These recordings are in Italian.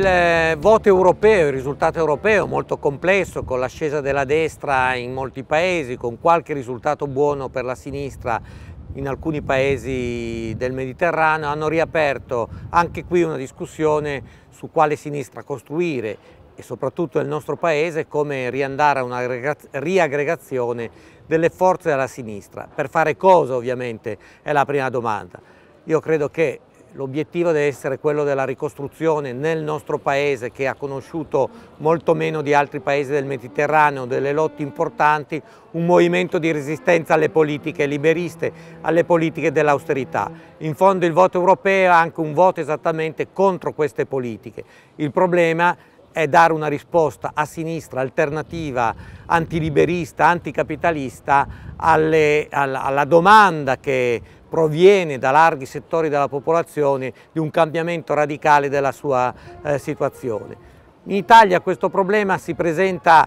Il eh, voto europeo, il risultato europeo molto complesso con l'ascesa della destra in molti paesi, con qualche risultato buono per la sinistra in alcuni paesi del Mediterraneo, hanno riaperto anche qui una discussione su quale sinistra costruire e soprattutto nel nostro paese come riandare a una riaggregazione delle forze della sinistra. Per fare cosa ovviamente è la prima domanda. Io credo che L'obiettivo deve essere quello della ricostruzione nel nostro paese che ha conosciuto molto meno di altri paesi del Mediterraneo, delle lotte importanti, un movimento di resistenza alle politiche liberiste, alle politiche dell'austerità. In fondo il voto europeo è anche un voto esattamente contro queste politiche. Il problema è dare una risposta a sinistra, alternativa, antiliberista, anticapitalista alle, alla, alla domanda che proviene da larghi settori della popolazione di un cambiamento radicale della sua eh, situazione. In Italia questo problema si presenta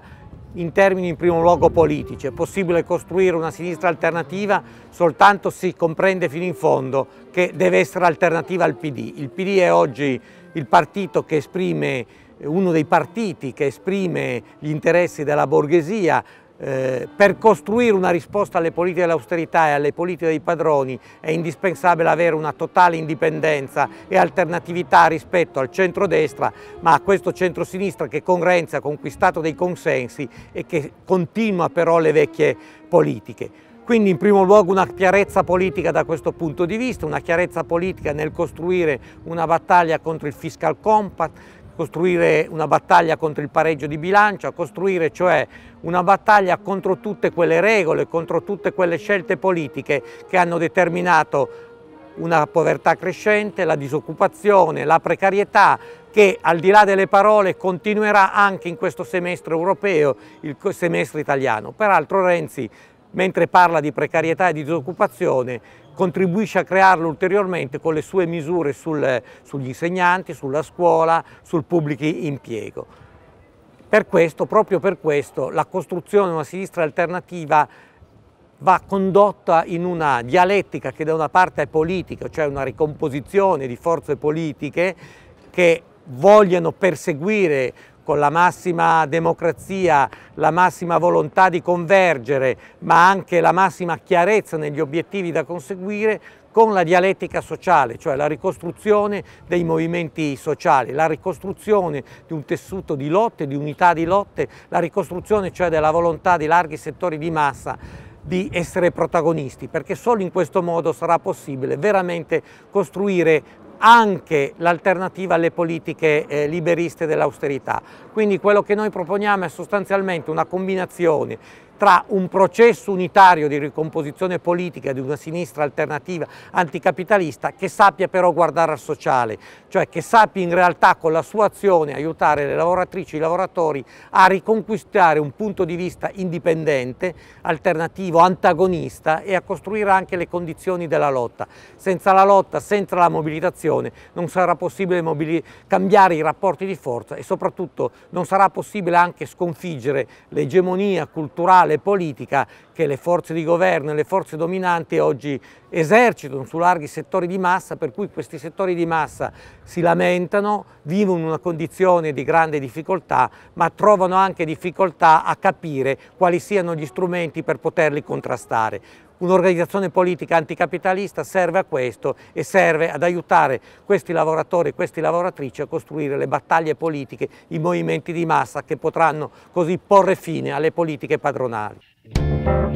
in termini in primo luogo politici. È possibile costruire una sinistra alternativa soltanto se comprende fino in fondo che deve essere alternativa al PD. Il PD è oggi il partito che esprime uno dei partiti che esprime gli interessi della borghesia, eh, per costruire una risposta alle politiche dell'austerità e alle politiche dei padroni è indispensabile avere una totale indipendenza e alternatività rispetto al centrodestra, ma a questo centrosinistra che con Renzi ha conquistato dei consensi e che continua però le vecchie politiche. Quindi in primo luogo una chiarezza politica da questo punto di vista, una chiarezza politica nel costruire una battaglia contro il fiscal compact costruire una battaglia contro il pareggio di bilancio, a costruire cioè una battaglia contro tutte quelle regole, contro tutte quelle scelte politiche che hanno determinato una povertà crescente, la disoccupazione, la precarietà che al di là delle parole continuerà anche in questo semestre europeo, il semestre italiano. Peraltro Renzi mentre parla di precarietà e di disoccupazione contribuisce a crearlo ulteriormente con le sue misure sul, sugli insegnanti, sulla scuola, sul pubblico impiego. Per questo, proprio per questo, la costruzione di una sinistra alternativa va condotta in una dialettica che da una parte è politica, cioè una ricomposizione di forze politiche che vogliono perseguire con la massima democrazia, la massima volontà di convergere, ma anche la massima chiarezza negli obiettivi da conseguire, con la dialettica sociale, cioè la ricostruzione dei movimenti sociali, la ricostruzione di un tessuto di lotte, di unità di lotte, la ricostruzione cioè della volontà di larghi settori di massa di essere protagonisti, perché solo in questo modo sarà possibile veramente costruire anche l'alternativa alle politiche eh, liberiste dell'austerità. Quindi quello che noi proponiamo è sostanzialmente una combinazione tra un processo unitario di ricomposizione politica di una sinistra alternativa anticapitalista che sappia però guardare al sociale, cioè che sappia in realtà con la sua azione aiutare le lavoratrici e i lavoratori a riconquistare un punto di vista indipendente, alternativo, antagonista e a costruire anche le condizioni della lotta. Senza la lotta, senza la mobilitazione non sarà possibile cambiare i rapporti di forza e soprattutto non sarà possibile anche sconfiggere l'egemonia culturale culturale e politica che le forze di governo e le forze dominanti oggi esercitano su larghi settori di massa, per cui questi settori di massa si lamentano, vivono una condizione di grande difficoltà, ma trovano anche difficoltà a capire quali siano gli strumenti per poterli contrastare. Un'organizzazione politica anticapitalista serve a questo e serve ad aiutare questi lavoratori e queste lavoratrici a costruire le battaglie politiche, i movimenti di massa che potranno così porre fine alle politiche padronali.